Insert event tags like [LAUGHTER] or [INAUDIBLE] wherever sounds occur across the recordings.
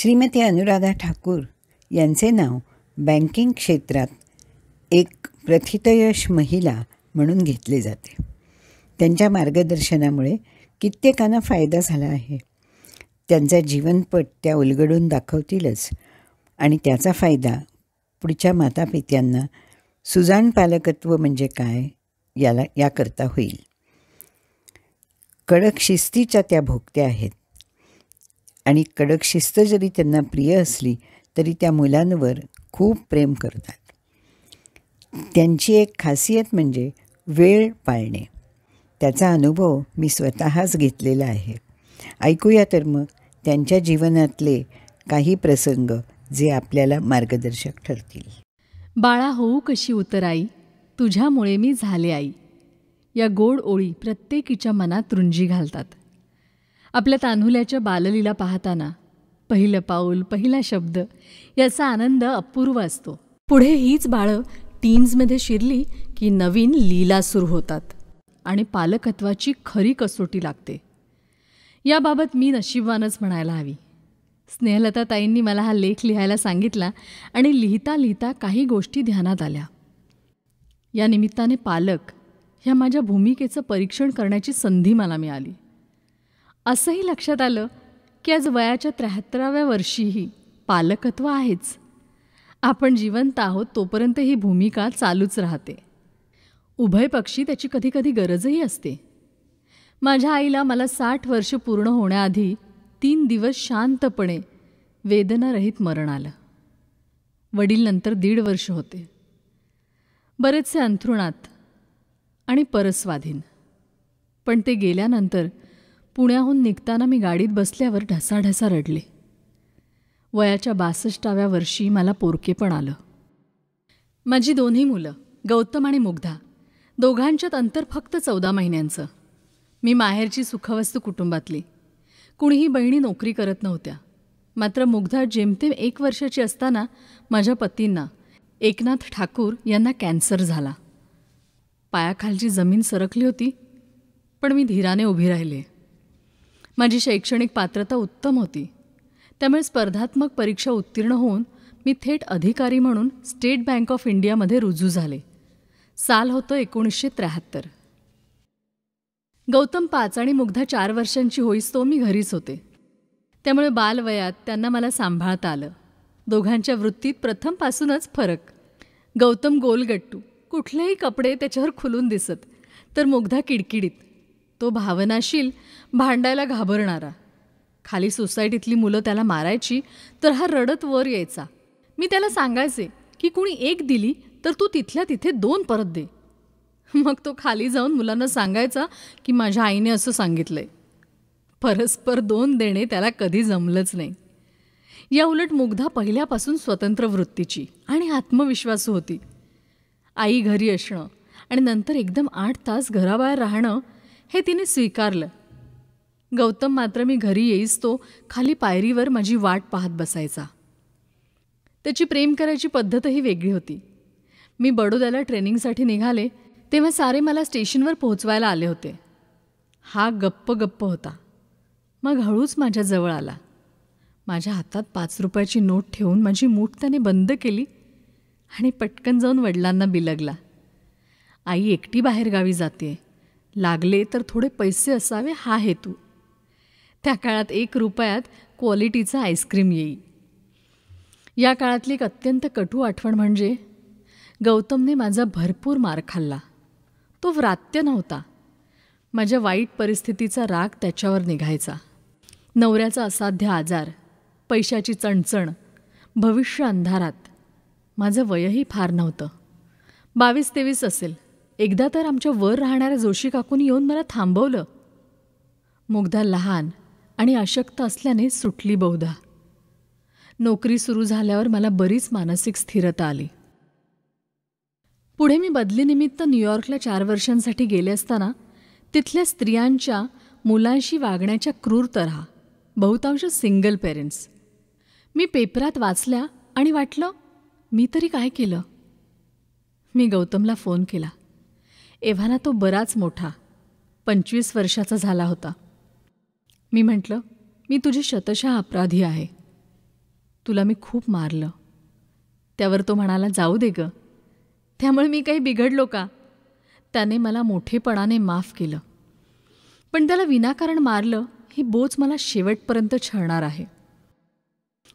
श्रीमती अनुराधा ठाकूर यांचे नाव बँकिंग क्षेत्रात एक प्रथितयश महिला म्हणून घेतले जाते त्यांच्या मार्गदर्शनामुळे कित्येकांना फायदा झाला आहे त्यांचा जीवनपट त्या उलगडून दाखवतीलच आणि त्याचा फायदा पुढच्या मातापित्यांना सुजाण पालकत्व म्हणजे काय याला याकरता होईल कडक शिस्तीच्या त्या भोगत्या आहेत आणि कडक शिस्त जरी त्यांना प्रिय असली तरी त्या मुलांवर खूप प्रेम करतात त्यांची एक खासियत म्हणजे वेळ पाळणे त्याचा अनुभव मी स्वतःच घेतलेला आहे ऐकूया तर मग त्यांच्या जीवनातले काही प्रसंग जे आपल्याला मार्गदर्शक ठरतील बाळा होऊ कशी उतर आई तुझ्यामुळे मी झाले आई या गोड ओळी प्रत्येकीच्या मनात रुंजी घालतात आपल्या तान्हुल्याच्या बाललीला पाहताना पहिलं पाऊल पहिला शब्द याचा आनंद अपूर्व असतो पुढे हीच बाळं टीन्समध्ये शिरली की नवीन लीला सुरू होतात आणि पालकत्वाची खरी कसोटी लागते याबाबत मी नशिबवानच म्हणायला हवी स्नेहलता ताईंनी मला हा लेख लिहायला सांगितला आणि लिहिता लिहिता काही गोष्टी ध्यानात आल्या या निमित्ताने पालक ह्या माझ्या भूमिकेचं परीक्षण करण्याची संधी मला मिळाली असंही लक्षात आलं की आज वयाच्या त्र्याहत्तराव्या वर्षीही पालकत्व आहेच आपण जिवंत आहोत तोपर्यंत ही भूमिका चालूच राहते उभय पक्षी त्याची कधीकधी गरजही असते माझ्या आईला मला साठ वर्ष पूर्ण होण्याआधी तीन दिवस शांतपणे वेदनारहित मरण आलं वडील नंतर दीड वर्ष होते बरेचसे अंथरुणात आणि परस्वाधीन पण ते गेल्यानंतर पुण्याहून निघताना मी गाडीत बसल्यावर ढसाढसा रडले वयाच्या बासष्टाव्या वर्षी मला पण आलं माझी दोन्ही मुलं गौतम आणि मुग्धा दोघांच्यात अंतर फक्त चौदा महिन्यांचं मी माहेरची सुखवस्तू कुटुंबातली कुणीही बहिणी नोकरी करत नव्हत्या मात्र मुग्धा जेमतेम एक वर्षाची असताना माझ्या पतींना एकनाथ ठाकूर यांना कॅन्सर झाला पायाखालची जमीन सरकली होती पण मी धीराने उभी राहिली माझी शैक्षणिक पात्रता उत्तम होती त्यामुळे स्पर्धात्मक परीक्षा उत्तीर्ण होऊन मी थेट अधिकारी म्हणून स्टेट बँक ऑफ इंडियामध्ये रुजू झाले साल होतं एकोणीसशे त्र्याहत्तर गौतम पाच आणि मुग्धा चार वर्षांची होईस तो मी घरीच होते त्यामुळे बालवयात त्यांना मला सांभाळता आलं दोघांच्या वृत्तीत प्रथमपासूनच फरक गौतम गोलगट्टू कुठलेही कपडे त्याच्यावर खुलून दिसत तर मुग्धा किडकिडीत तो भावनाशील भांडायला घाबरणारा खाली सोसायटीतली मुलं त्याला मारायची तर हा रडत वर यायचा मी त्याला सांगायचे की कुणी एक दिली तर तू तिथल्या तिथे दोन परत दे मग तो खाली जाऊन मुलांना सांगायचा की माझ्या आईने असं सांगितलंय परस्पर दोन देणे त्याला कधी जमलंच नाही या उलट मुग्धा पहिल्यापासून स्वतंत्र वृत्तीची आणि आत्मविश्वासू होती आई घरी असणं आणि नंतर एकदम आठ तास घराबाहेर राहणं हे तिने स्वीकारलं गौतम मात्र मी घरी येईस तो खाली पायरीवर माझी वाट पाहत बसायचा त्याची प्रेम करायची पद्धतही वेगळी होती मी बडोद्याला ट्रेनिंगसाठी निघाले तेव्हा सारे मला स्टेशनवर पोहोचवायला आले होते हा गप्प गप्प होता मग हळूच माझ्याजवळ आला माझ्या हातात पाच रुपयाची नोट ठेवून माझी मूठ त्याने बंद केली आणि पटकन जाऊन वडिलांना बिलगला आई एकटी बाहेरगावी जाते लागले तर थोडे पैसे असावे हा हेतू त्या काळात एक रुपयात क्वालिटीचा आईस्क्रीम येई या काळातली एक अत्यंत कटू आठवण म्हणजे गौतमने माझा भरपूर मार खाल्ला तो व्रात्य नव्हता माझ्या वाईट परिस्थितीचा राग त्याच्यावर निघायचा नवऱ्याचा असाध्य आजार पैशाची चणचण भविष्य अंधारात माझं वयही फार नव्हतं बावीस तेवीस असेल एकदा तर आमच्या वर राहणाऱ्या जोशी काकून येऊन मला थांबवलं मुग्धा लहान आणि अशक्त असल्याने सुटली बहुधा नोकरी सुरू झाल्यावर मला बरीच मानसिक स्थिरता आली पुढे मी बदलीनिमित्त न्यूयॉर्कला चार वर्षांसाठी गेले असताना तिथल्या स्त्रियांच्या मुलांशी वागण्याच्या क्रूर तऱ्हा बहुतांश सिंगल पेरेंट्स मी पेपरात वाचल्या आणि वाटलं मी तरी काय केलं मी गौतमला फोन केला एव्हाना तो बराच मोठा पंचवीस वर्षाचा झाला होता मी म्हटलं मी तुझी शतशा अपराधी आहे तुला मी खूप मारलं त्यावर तो म्हणाला जाऊ दे ग त्यामुळे मी काही बिघडलो का त्याने मला मोठेपणाने माफ केलं पण त्याला विनाकारण मारलं ही बोच मला शेवटपर्यंत छळणार आहे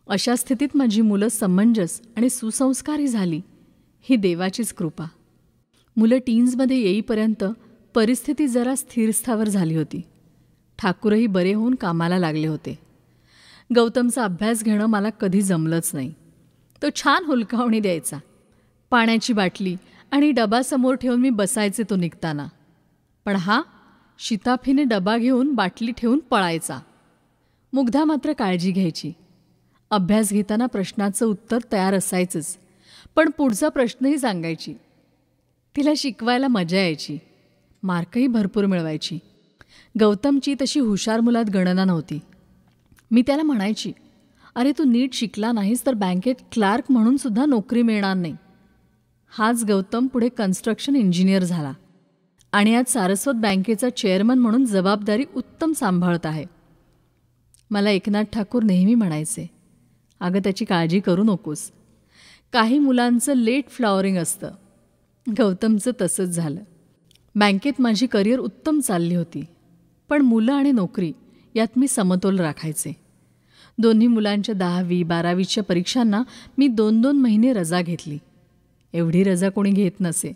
अशा स्थितीत माझी मुलं समंजस आणि सुसंस्कारी झाली ही देवाचीच कृपा मुलं टीन्समध्ये येईपर्यंत परिस्थिती जरा स्थिरस्थावर झाली होती ठाकूरही बरे होऊन कामाला लागले होते गौतमचा अभ्यास घेणं मला कधी जमलंच नाही तो छान हुलकावणी द्यायचा पाण्याची बाटली आणि डबा समोर ठेवून मी बसायचे तो निघताना पण हा शिताफीने डबा घेऊन बाटली ठेवून पळायचा मुग्धा मात्र काळजी घ्यायची अभ्यास घेताना प्रश्नाचं उत्तर तयार असायचंच पण पुढचा प्रश्नही सांगायची तिला शिकवायला मजा यायची मार्कही भरपूर मिळवायची गौतमची तशी हुशार मुलात गणना नव्हती मी त्याला म्हणायची अरे तू नीट शिकला नाहीस तर बँकेत क्लार्क म्हणून सुद्धा नोकरी मिळणार नाही हाच गौतम पुढे कन्स्ट्रक्शन इंजिनियर झाला आणि आज सारस्वत बँकेचा चेअरमन म्हणून जबाबदारी उत्तम सांभाळत आहे मला एकनाथ ठाकूर नेहमी म्हणायचे अगं त्याची काळजी करू नकोस काही मुलांचं लेट फ्लॉवरिंग असतं गौतमचं तसंच झालं बँकेत माझी करिअर उत्तम चालली होती पण मुलं आणि नोकरी यात मी समतोल राखायचे दोन्ही मुलांच्या दहावी बारावीच्या परीक्षांना मी दोन दोन महिने रजा घेतली एवढी रजा कोणी घेत नसे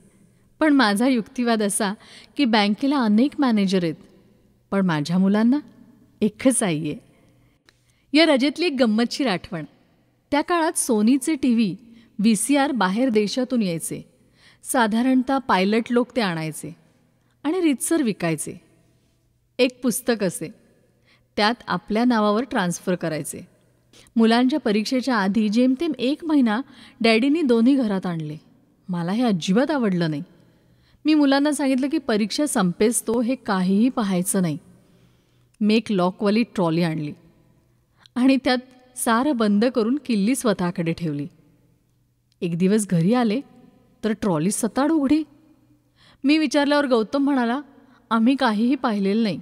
पण माझा युक्तिवाद असा की बँकेला अनेक मॅनेजर आहेत पण माझ्या मुलांना एकच आई आहे या रजेतली एक गंमतशीर आठवण त्या काळात सोनीचे T V V C R बाहेर देशातून यायचे साधारणतः पायलट लोक ते आणायचे आणि रितसर विकायचे एक पुस्तक असे त्यात आपल्या नावावर ट्रान्स्फर करायचे मुलांच्या परीक्षेच्या आधी जेमतेम एक महिना डॅडीनी दोन्ही घरात आणले मला हे अजिबात आवडलं नाही मी मुलांना सांगितलं की परीक्षा संपेस तो हे काहीही पाहायचं नाही मी एक लॉकवाली ट्रॉली आणली आणि त्यात सारं बंद करून किल्ली स्वतःकडे ठेवली एक दिवस घरी आले तर ट्रॉली सताड उघडी मी विचारल्यावर गौतम म्हणाला आम्ही काहीही पाहिलेलं नाही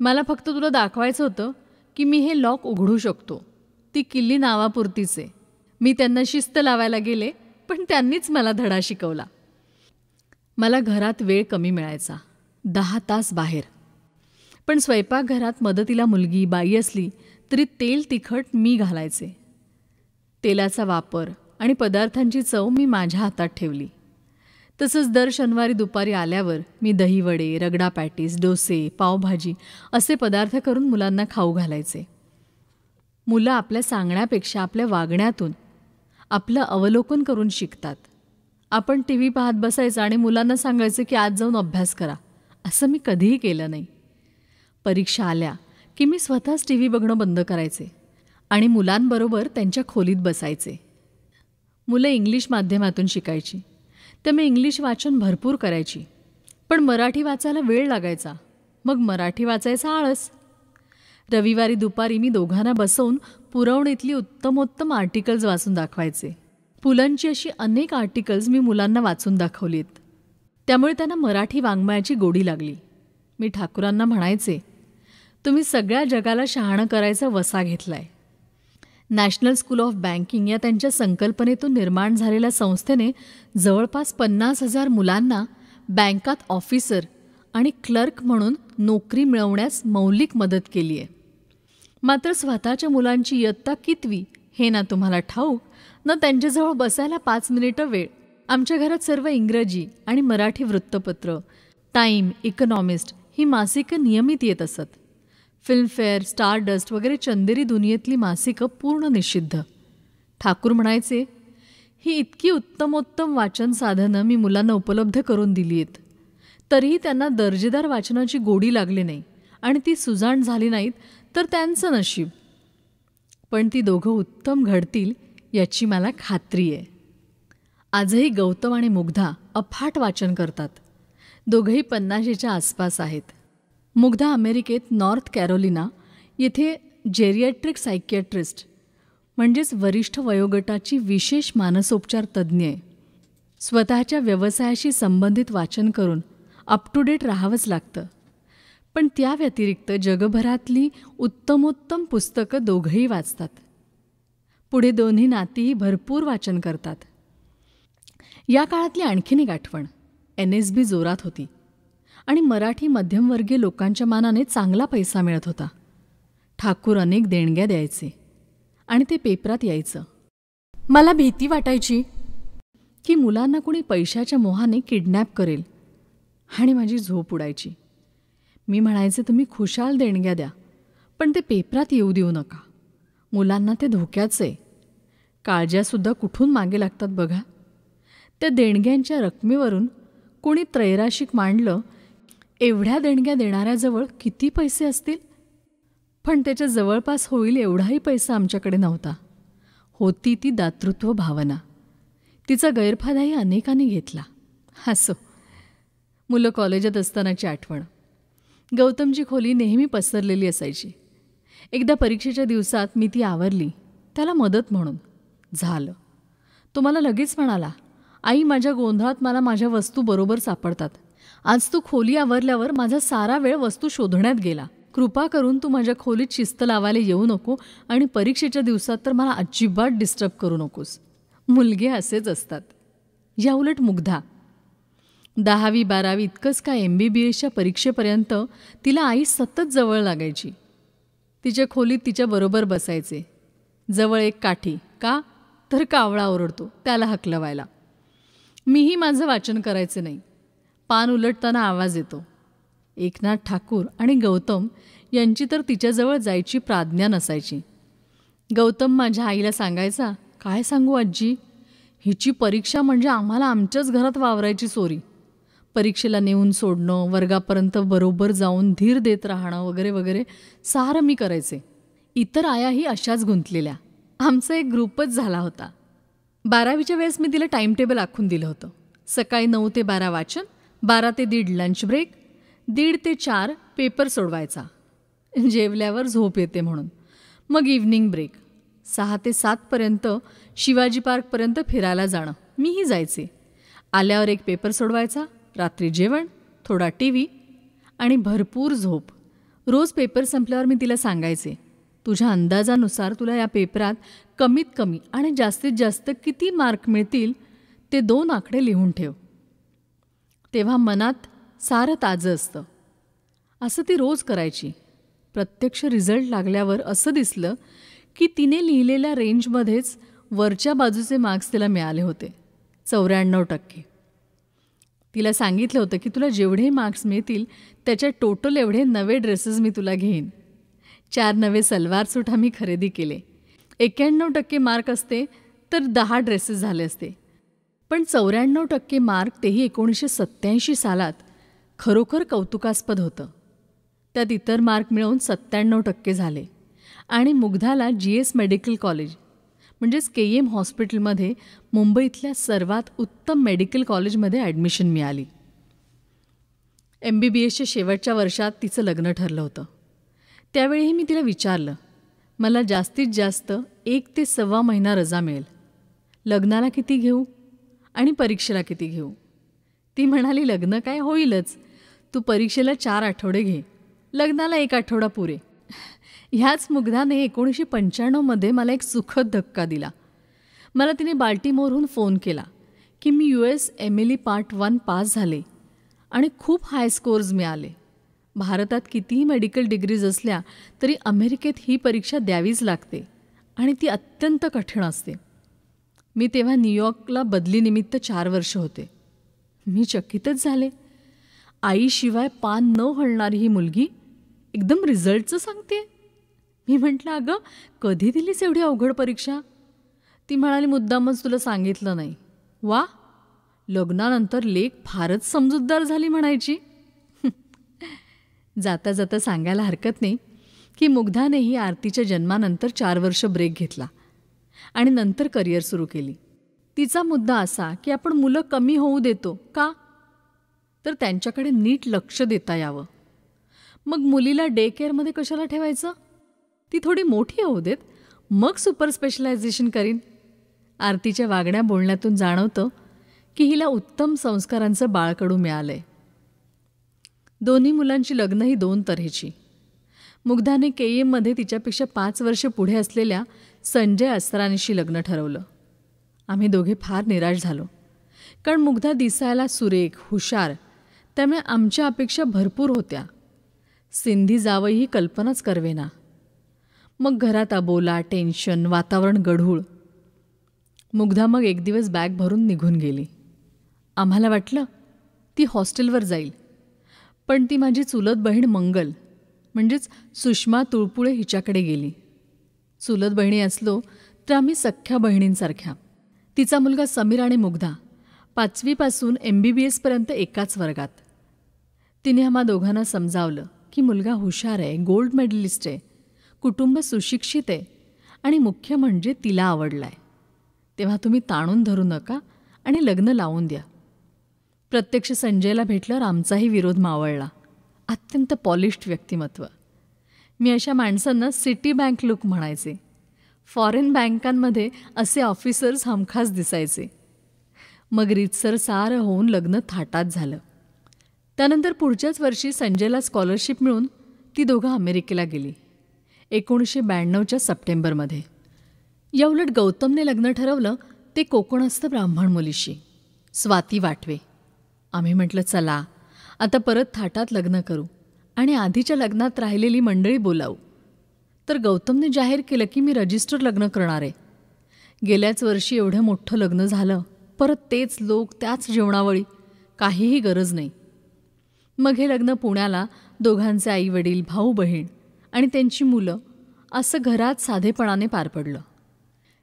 मला फक्त तुला दाखवायचं होतं की मी हे लॉक उघडू शकतो ती किल्ली नावापुरतीचे मी त्यांना शिस्त लावायला गेले पण त्यांनीच मला धडा शिकवला मला घरात वेळ कमी मिळायचा दहा तास बाहेर पण स्वयंपाकघरात मदतीला मुलगी बाई असली तरी तेल तिखट मी घालायचे तेलाचा वापर आणि पदार्थांची चव मी माझ्या हातात ठेवली तसंच दर शनिवारी दुपारी आल्यावर मी दहीवडे रगडा पॅटीस डोसे पावभाजी असे पदार्थ करून मुलांना खाऊ घालायचे मुलं आपल्या सांगण्यापेक्षा आपल्या वागण्यातून आपलं अवलोकन करून शिकतात आपण टी व्ही पाहत बसायचं आणि मुलांना सांगायचं की आज जाऊन अभ्यास करा असं मी कधीही केलं नाही परीक्षा आल्या की मी स्वतःच टी व्ही बघणं बंद करायचे आणि मुलांबरोबर त्यांच्या खोलीत बसायचे मुलं इंग्लिश माध्यमातून शिकायची मी इंग्लिश वाचन भरपूर करायची पण मराठी वाचायला वेळ लागायचा मग मराठी वाचायचा आळस रविवारी दुपारी मी दोघांना बसवून पुरवणीतली उत्तमोत्तम आर्टिकल्स वाचून दाखवायचे पुलंची अशी अनेक आर्टिकल्स मी मुलांना वाचून दाखवलीत त्यामुळे त्यांना मराठी वाङ्मयाची गोडी लागली मी ठाकुरांना म्हणायचे तुम्ही सगळ्या जगाला शहाणं करायचा वसा आहे नॅशनल स्कूल ऑफ बँकिंग या त्यांच्या संकल्पनेतून निर्माण झालेल्या संस्थेने जवळपास पन्नास हजार मुलांना बँकात ऑफिसर आणि क्लर्क म्हणून नोकरी मिळवण्यास मौलिक मदत केली आहे मात्र स्वतःच्या मुलांची इयत्ता कितवी हे ना तुम्हाला ठाऊक ना त्यांच्याजवळ बसायला पाच मिनिटं वेळ आमच्या घरात सर्व इंग्रजी आणि मराठी वृत्तपत्र टाईम इकॉनॉमिस्ट ही मासिकं नियमित येत असत फिल्मफेअर स्टारडस्ट वगैरे चंदेरी दुनियेतली मासिकं पूर्ण निषिद्ध ठाकूर म्हणायचे ही इतकी उत्तमोत्तम वाचन साधनं मी मुलांना उपलब्ध करून दिली आहेत तरीही त्यांना दर्जेदार वाचनाची गोडी लागली नाही आणि ती सुजाण झाली नाहीत तर त्यांचं नशीब पण ती दोघं उत्तम घडतील याची मला खात्री आहे आजही गौतम आणि मुग्धा अफाट वाचन करतात दोघंही पन्नाशीच्या आसपास आहेत मुग्धा अमेरिकेत नॉर्थ कॅरोलिना येथे जेरिएट्रिक सायकियाट्रिस्ट म्हणजेच वरिष्ठ वयोगटाची विशेष मानसोपचार तज्ज्ञ आहे स्वतःच्या व्यवसायाशी संबंधित वाचन करून अप टू डेट राहावंच लागतं पण त्या व्यतिरिक्त जगभरातली उत्तमोत्तम पुस्तकं दोघंही वाचतात पुढे दोन्ही नातीही भरपूर वाचन करतात या काळातली आणखीन एक आठवण एन एस बी जोरात होती आणि मराठी मध्यमवर्गीय लोकांच्या मानाने चांगला पैसा मिळत होता ठाकूर अनेक देणग्या द्यायचे आणि ते पेपरात यायचं मला भीती वाटायची की मुलांना कोणी पैशाच्या मोहाने किडनॅप करेल आणि माझी झोप उडायची मी म्हणायचे तुम्ही खुशाल देणग्या द्या पण ते पेपरात येऊ देऊ नका मुलांना ते आहे काळज्यासुद्धा कुठून मागे लागतात बघा त्या देणग्यांच्या रकमेवरून कोणी त्रैराशिक मांडलं एवढ्या देणग्या देणाऱ्याजवळ किती पैसे असतील पण त्याच्या जवळपास होईल एवढाही पैसा आमच्याकडे नव्हता होती ती दातृत्व भावना तिचा गैरफायदाही अनेकांनी घेतला हसो मुलं कॉलेजात असतानाची आठवण गौतमची खोली नेहमी पसरलेली असायची एकदा परीक्षेच्या दिवसात मी ती आवरली त्याला मदत म्हणून झालं तो मला लगेच म्हणाला आई माझ्या गोंधळात मला माझ्या वस्तू बरोबर सापडतात आज तू खोली आवरल्यावर माझा सारा वेळ वस्तू शोधण्यात गेला कृपा करून तू माझ्या खोलीत शिस्त लावायला येऊ नको आणि परीक्षेच्या दिवसात तर मला अजिबात डिस्टर्ब करू नकोस मुलगे असेच असतात याउलट मुग्धा दहावी बारावी इतकंच काय एम बी बी एसच्या परीक्षेपर्यंत तिला आई सतत जवळ लागायची तिच्या खोलीत तिच्याबरोबर बसायचे जवळ एक काठी का तर कावळा ओरडतो त्याला हकलवायला मीही माझं वाचन करायचं नाही पान उलटताना आवाज येतो एकनाथ ठाकूर आणि गौतम यांची तर तिच्याजवळ जायची प्राज्ञा नसायची गौतम माझ्या आईला सांगायचा काय सांगू आजी हिची परीक्षा म्हणजे आम्हाला आमच्याच घरात वावरायची सोरी परीक्षेला नेऊन सोडणं वर्गापर्यंत बरोबर जाऊन धीर देत राहणं वगैरे वगैरे सारं मी करायचे इतर आयाही अशाच गुंतलेल्या आमचा एक ग्रुपच झाला होता बारावीच्या वेळेस मी तिला टाईमटेबल आखून दिलं होतं सकाळी नऊ ते बारा वाचन बारा ते दीड लंच ब्रेक दीड ते चार पेपर सोडवायचा जेवल्यावर झोप येते म्हणून मग इव्हनिंग ब्रेक सहा ते सातपर्यंत शिवाजी पार्कपर्यंत फिरायला जाणं मीही जायचे आल्यावर एक पेपर सोडवायचा रात्री जेवण थोडा टी व्ही आणि भरपूर झोप रोज पेपर संपल्यावर मी तिला सांगायचे तुझ्या अंदाजानुसार तुला या पेपरात कमीत कमी आणि जास्तीत जास्त किती मार्क मिळतील ते दोन आकडे लिहून ठेव तेव्हा मनात सारं ताजं असतं असं ती रोज करायची प्रत्यक्ष रिझल्ट लागल्यावर असं दिसलं की तिने लिहिलेल्या रेंजमध्येच वरच्या बाजूचे मार्क्स तिला मिळाले होते चौऱ्याण्णव टक्के तिला सांगितलं होतं की तुला जेवढे मार्क्स मिळतील त्याच्या टोटल एवढे नवे ड्रेसेस मी तुला घेईन चार नवे सलवार सूट आम्ही खरेदी केले एक्क्याण्णव टक्के मार्क असते तर दहा ड्रेसेस झाले असते पण चौऱ्याण्णव टक्के मार्क तेही एकोणीसशे सत्त्याऐंशी सालात खरोखर कौतुकास्पद होतं त्यात इतर मार्क मिळवून सत्त्याण्णव टक्के झाले आणि मुग्धाला जी एस मेडिकल कॉलेज म्हणजेच के एम हॉस्पिटलमध्ये मुंबईतल्या सर्वात उत्तम मेडिकल कॉलेजमध्ये ॲडमिशन मिळाली एम बी बी एसच्या शेवटच्या वर्षात तिचं लग्न ठरलं होतं त्यावेळीही मी तिला विचारलं मला जास्तीत जास्त एक ते सव्वा महिना रजा मिळेल लग्नाला किती घेऊ आणि परीक्षेला किती घेऊ ती म्हणाली लग्न काय होईलच तू परीक्षेला चार आठवडे घे लग्नाला एक आठवडा पुरे ह्याच मुग्धाने एकोणीसशे पंच्याण्णवमध्ये मला एक सुखद धक्का दिला मला तिने बाल्टीमोरहून फोन केला की मी U S M L E part one pass झाले आणि खूप हाय स्कोर्स मिळाले भारतात कितीही मेडिकल डिग्रीज असल्या तरी अमेरिकेत ही परीक्षा द्यावीच लागते आणि ती अत्यंत कठीण असते मी तेव्हा न्यूयॉर्कला बदलीनिमित्त चार वर्ष होते मी चकितच झाले आईशिवाय पान न हलणारी ही मुलगी एकदम रिझल्टचं सांगते मी म्हटलं अगं कधी दिलीस एवढी अवघड परीक्षा ती म्हणाली मुद्दामच तुला सांगितलं नाही वा लग्नानंतर लेख फारच समजूतदार झाली म्हणायची [LAUGHS] जाता जाता सांगायला हरकत नाही की मुग्धानेही आरतीच्या जन्मानंतर चार वर्ष ब्रेक घेतला आणि नंतर करिअर सुरू केली तिचा मुद्दा असा की आपण मुलं कमी होऊ देतो का तर त्यांच्याकडे नीट लक्ष देता यावं मग मुलीला डे केअरमध्ये कशाला ठेवायचं ती थोडी मोठी होऊ देत मग सुपर स्पेशलायझेशन करीन आरतीच्या वागण्या बोलण्यातून जाणवतं की हिला उत्तम संस्कारांचं बाळकडू मिळालं आहे दोन्ही मुलांची लग्नही दोन तऱ्हेची मुग्धाने के e मध्ये तिच्यापेक्षा पाच वर्ष पुढे असलेल्या संजय अस्रानीशी लग्न ठरवलं आम्ही दोघे फार निराश झालो कारण मुग्धा दिसायला सुरेख हुशार त्यामुळे आमच्या अपेक्षा भरपूर होत्या सिंधी जावं ही कल्पनाच करवेना मग घरात अबोला टेन्शन वातावरण गढूळ मुग्धा मग एक दिवस बॅग भरून निघून गेली आम्हाला वाटलं ती हॉस्टेलवर जाईल पण ती माझी चुलत बहीण मंगल म्हणजेच सुषमा तुळपुळे हिच्याकडे गेली चुलत बहिणी असलो तर आम्ही सख्ख्या बहिणींसारख्या तिचा मुलगा समीर आणि मुग्धा पाचवीपासून एम बी बी एसपर्यंत एकाच वर्गात तिने आम्हा दोघांना समजावलं की मुलगा हुशार आहे गोल्ड मेडलिस्ट आहे कुटुंब सुशिक्षित आहे आणि मुख्य म्हणजे तिला आवडला आहे तेव्हा तुम्ही ताणून धरू नका आणि लग्न लावून द्या प्रत्यक्ष संजयला भेटल्यावर आमचाही विरोध मावळला अत्यंत पॉलिश्ड व्यक्तिमत्व मी अशा माणसांना सिटी बँक लुक म्हणायचे फॉरेन बँकांमध्ये असे ऑफिसर्स हमखास दिसायचे मग रीतसर सारं होऊन लग्न थाटात झालं त्यानंतर पुढच्याच वर्षी संजयला स्कॉलरशिप मिळून ती दोघं अमेरिकेला गेली एकोणीसशे ब्याण्णवच्या सप्टेंबरमध्ये याउलट गौतमने लग्न ठरवलं ते कोकणस्थ ब्राह्मण मुलीशी स्वाती वाटवे आम्ही म्हटलं चला आता परत थाटात लग्न करू आणि आधीच्या लग्नात राहिलेली मंडळी बोलावू तर गौतमने जाहीर केलं की मी रजिस्टर लग्न करणार आहे गेल्याच वर्षी एवढं मोठं लग्न झालं परत तेच लोक त्याच जेवणावळी काहीही गरज नाही मग हे लग्न पुण्याला दोघांचे आई वडील भाऊ बहीण आणि त्यांची मुलं असं घरात साधेपणाने पार पडलं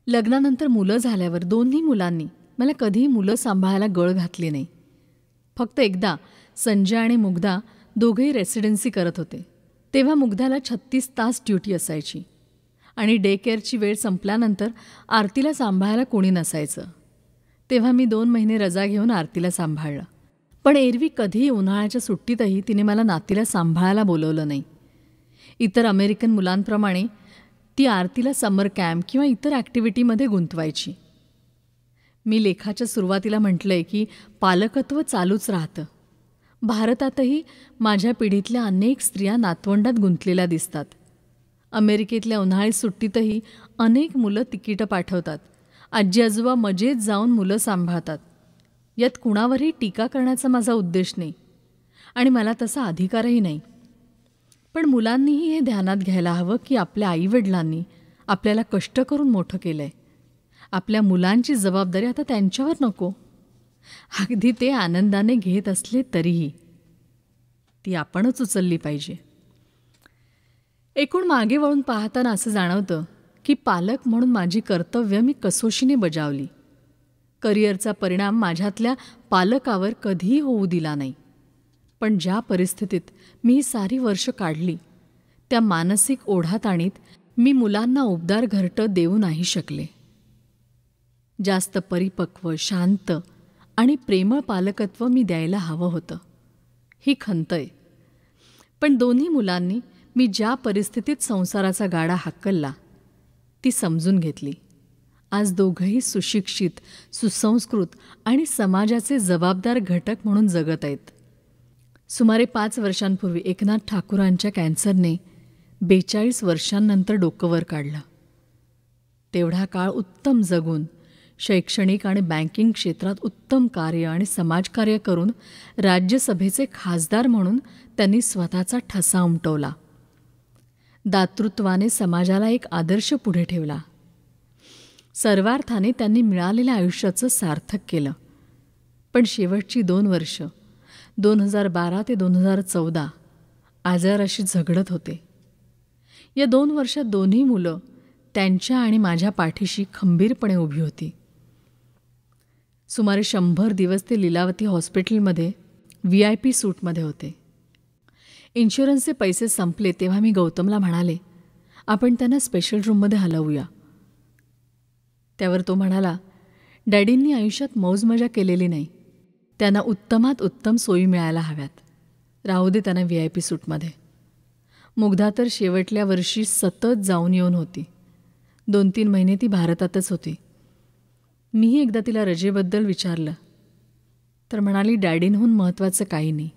लग्नानंतर मुलं झाल्यावर दोन्ही मुलांनी मला कधीही मुलं सांभाळायला गळ घातली नाही फक्त एकदा संजय आणि मुग्धा दोघेही रेसिडेन्सी करत होते तेव्हा मुग्धाला छत्तीस तास ड्युटी असायची आणि डे केअरची वेळ संपल्यानंतर आरतीला सांभाळायला कोणी नसायचं तेव्हा मी दोन महिने रजा घेऊन आरतीला सांभाळलं पण एरवी कधीही उन्हाळ्याच्या सुट्टीतही तिने मला नातीला सांभाळायला बोलवलं नाही इतर अमेरिकन मुलांप्रमाणे ती आरतीला समर कॅम्प किंवा इतर ॲक्टिव्हिटीमध्ये गुंतवायची मी लेखाच्या सुरुवातीला म्हटलं आहे की पालकत्व चालूच राहतं भारतातही माझ्या पिढीतल्या अनेक स्त्रिया नातवंडात गुंतलेल्या दिसतात अमेरिकेतल्या उन्हाळी सुट्टीतही अनेक मुलं तिकीटं पाठवतात आजी आजोबा मजेत जाऊन मुलं सांभाळतात यात कुणावरही टीका करण्याचा माझा उद्देश नाही आणि मला तसा अधिकारही नाही पण मुलांनीही हे ध्यानात घ्यायला हवं की आपल्या आईवडिलांनी आपल्याला कष्ट करून मोठं केलं आहे आपल्या मुलांची जबाबदारी आता त्यांच्यावर नको अगदी ते आनंदाने घेत असले तरीही ती आपणच उचलली पाहिजे एकूण मागे वळून पाहताना असं जाणवतं की पालक म्हणून माझी कर्तव्य मी कसोशीने बजावली करिअरचा परिणाम माझ्यातल्या पालकावर कधीही होऊ दिला नाही पण ज्या परिस्थितीत मी सारी वर्ष काढली त्या मानसिक ओढाताणीत मी मुलांना उबदार घरटं देऊ नाही शकले जास्त परिपक्व शांत आणि प्रेमळ पालकत्व मी द्यायला हवं होतं ही खंत आहे पण दोन्ही मुलांनी मी ज्या परिस्थितीत संसाराचा गाडा हाकलला ती समजून घेतली आज दोघंही सुशिक्षित सुसंस्कृत आणि समाजाचे जबाबदार घटक म्हणून जगत आहेत सुमारे पाच वर्षांपूर्वी एकनाथ ठाकूरांच्या कॅन्सरने बेचाळीस वर्षांनंतर डोकंवर काढलं तेवढा काळ उत्तम जगून शैक्षणिक आणि बँकिंग क्षेत्रात उत्तम कार्य आणि समाजकार्य करून राज्यसभेचे खासदार म्हणून त्यांनी स्वतःचा ठसा उमटवला दातृत्वाने समाजाला एक आदर्श पुढे ठेवला सर्वार्थाने त्यांनी मिळालेल्या आयुष्याचं सार्थक केलं पण शेवटची दोन वर्ष दोन हजार बारा ते दोन हजार चौदा आजाराशी झगडत होते या दोन वर्षात दोन्ही मुलं त्यांच्या आणि माझ्या पाठीशी खंबीरपणे उभी होती सुमारे शंभर दिवस ते लिलावती हॉस्पिटलमध्ये व्ही आय पी सूटमध्ये होते इन्शुरन्सचे पैसे संपले तेव्हा मी गौतमला म्हणाले आपण त्यांना स्पेशल रूममध्ये हलवूया त्यावर तो म्हणाला डॅडींनी आयुष्यात मौज मजा केलेली नाही त्यांना उत्तमात उत्तम सोयी मिळायला हव्यात राहू दे त्यांना व्ही आय पी सूटमध्ये मुग्धा तर शेवटल्या वर्षी सतत जाऊन येऊन होती दोन तीन महिने ती भारतातच होती मीही एकदा तिला रजेबद्दल विचारलं तर म्हणाली डॅडींहून महत्त्वाचं काही नाही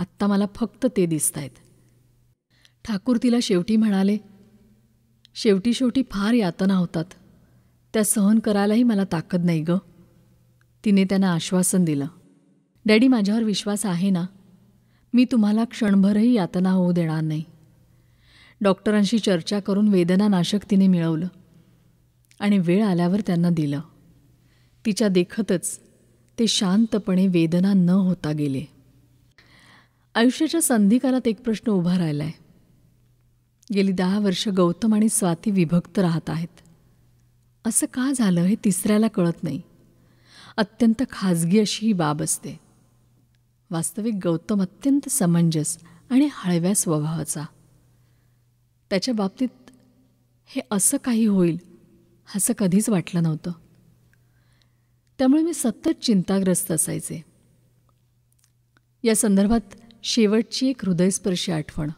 आत्ता मला फक्त ते दिसत आहेत ठाकूर तिला शेवटी म्हणाले शेवटी शेवटी फार यातना होतात त्या सहन करायलाही मला ताकद नाही ग तिने त्यांना आश्वासन दिलं डॅडी माझ्यावर विश्वास आहे ना मी तुम्हाला क्षणभरही यातना होऊ देणार नाही डॉक्टरांशी चर्चा करून वेदनानाशक तिने मिळवलं आणि वेळ आल्यावर त्यांना दिलं तिच्या देखतच ते शांतपणे वेदना न होता गेले आयुष्याच्या संधिकालात एक प्रश्न उभा राहिला आहे गेली दहा वर्ष गौतम आणि स्वाती विभक्त राहत आहेत असं का झालं हे तिसऱ्याला कळत नाही अत्यंत खाजगी अशी ही बाब असते वास्तविक गौतम अत्यंत समंजस आणि हळव्या स्वभावाचा त्याच्या बाबतीत हे असं काही होईल असं कधीच वाटलं नव्हतं त्यामुळे मी सतत चिंताग्रस्त असायचे या संदर्भात शेवटची एक हृदयस्पर्शी आठवण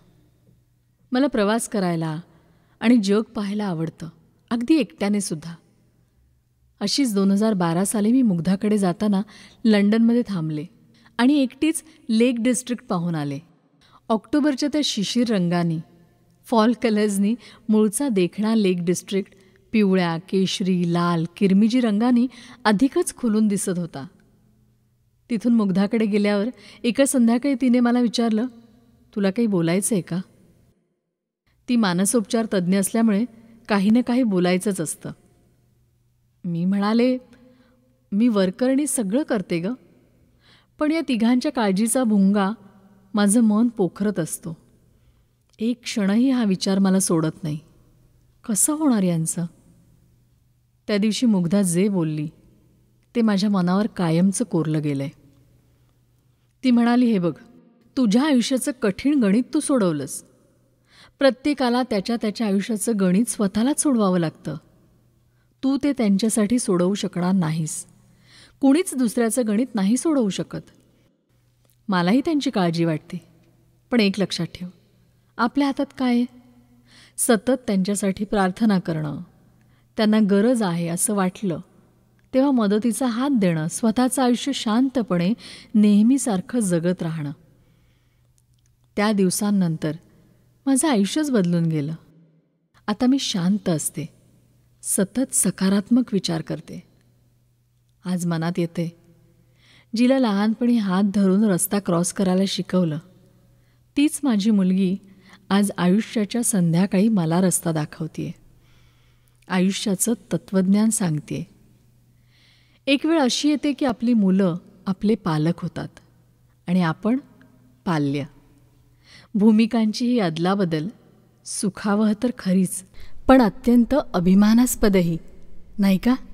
मला प्रवास करायला आणि जग पाहायला आवडतं अगदी एकट्याने सुद्धा अशीच दोन हजार बारा साली मी मुग्धाकडे जाताना लंडनमध्ये थांबले आणि एकटीच लेक डिस्ट्रिक्ट पाहून आले ऑक्टोबरच्या त्या शिशिर रंगाने फॉल कलर्सनी मूळचा देखणा लेक डिस्ट्रिक्ट पिवळ्या केशरी लाल किरमिजी रंगाने अधिकच खुलून दिसत होता तिथून मुग्धाकडे गेल्यावर एका संध्याकाळी तिने मला विचारलं तुला काही बोलायचं आहे का ती मानसोपचार तज्ज्ञ असल्यामुळे काही ना काही बोलायचंच असतं मी म्हणाले मी वरकरणी सगळं करते ग पण या तिघांच्या काळजीचा भुंगा माझं मन पोखरत असतो एक क्षणही हा विचार मला सोडत नाही कसं होणार यांचं त्या दिवशी मुग्धा जे बोलली ते माझ्या मनावर कायमचं कोरलं गेलं आहे ती म्हणाली हे बघ तुझ्या आयुष्याचं कठीण गणित तू सोडवलंस प्रत्येकाला त्याच्या त्याच्या आयुष्याचं गणित स्वतःलाच सोडवावं लागतं तू ते त्यांच्यासाठी सोडवू शकणार नाहीस कुणीच दुसऱ्याचं गणित नाही सोडवू शकत मलाही त्यांची काळजी वाटते पण एक लक्षात ठेव आपल्या हातात काय आहे सतत त्यांच्यासाठी प्रार्थना करणं त्यांना गरज आहे असं वाटलं तेव्हा मदतीचा हात देणं स्वतःचं आयुष्य शांतपणे नेहमीसारखं जगत राहणं त्या दिवसांनंतर माझं आयुष्यच बदलून गेलं आता मी शांत असते सतत सकारात्मक विचार करते आज मनात येते जिला लहानपणी हात धरून रस्ता क्रॉस करायला शिकवलं तीच माझी मुलगी आज आयुष्याच्या संध्याकाळी मला रस्ता दाखवतीये आयुष्याचं तत्त्वज्ञान सांगते एक वेळ अशी येते की आपली मुलं आपले पालक होतात आणि आपण पाल्य भूमिकांची ही अदलाबदल सुखावह तर खरीच पण अत्यंत अभिमानास्पदही नाही का